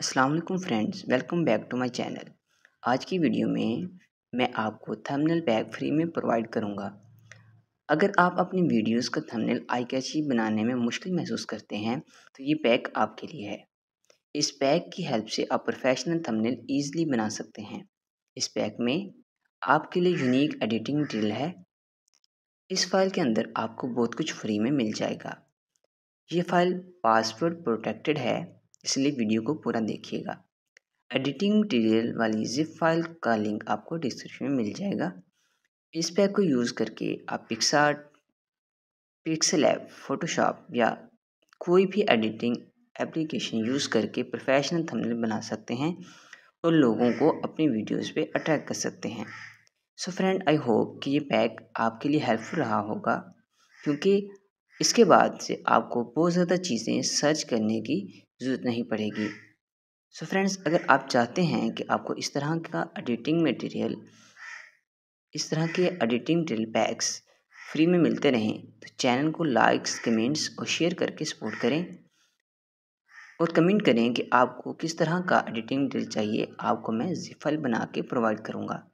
अस्सलाम वालेकुम friends welcome back to my channel आज की वीडियो में मैं आपको थंबनेल पैक फ्री में प्रोवाइड करूंगा अगर आप अपनी वीडियोस का थंबनेल आई कैची बनाने में मुश्किल महसूस करते हैं तो ये पैक आपके लिए है इस पैक की हेल्प से आप प्रोफेशनल थंबनेल ईजिली बना सकते हैं इस पैक में आपके लिए यूनिक एडिटिंग ड्रिल है इस फाइल के अंदर आपको बहुत कुछ फ्री में मिल जाएगा ये फाइल पासवर्ड प्रोटेक्टेड है इसलिए वीडियो को पूरा देखिएगा एडिटिंग मटेरियल वाली जिप फाइल का लिंक आपको डिस्क्रिप्शन में मिल जाएगा इस पैक को यूज़ करके आप पिक्सार्ट पिक्सल ऐप फोटोशॉप या कोई भी एडिटिंग एप्लीकेशन यूज़ करके प्रोफेशनल थंबनेल बना सकते हैं और लोगों को अपनी वीडियोस पे अट्रैक्ट कर सकते हैं सो फ्रेंड आई होप कि ये पैक आपके लिए हेल्पफुल रहा होगा क्योंकि इसके बाद से आपको बहुत ज़्यादा चीज़ें सर्च करने की ज़रूरत नहीं पड़ेगी सो so फ्रेंड्स अगर आप चाहते हैं कि आपको इस तरह का एडिटिंग मटेरियल इस तरह के एडिटिंग ड्रिल पैक्स फ्री में मिलते रहें तो चैनल को लाइक्स कमेंट्स और शेयर करके सपोर्ट करें और कमेंट करें कि आपको किस तरह का एडिटिंग ड्रिल चाहिए आपको मैं जिफल बना के प्रोवाइड करूँगा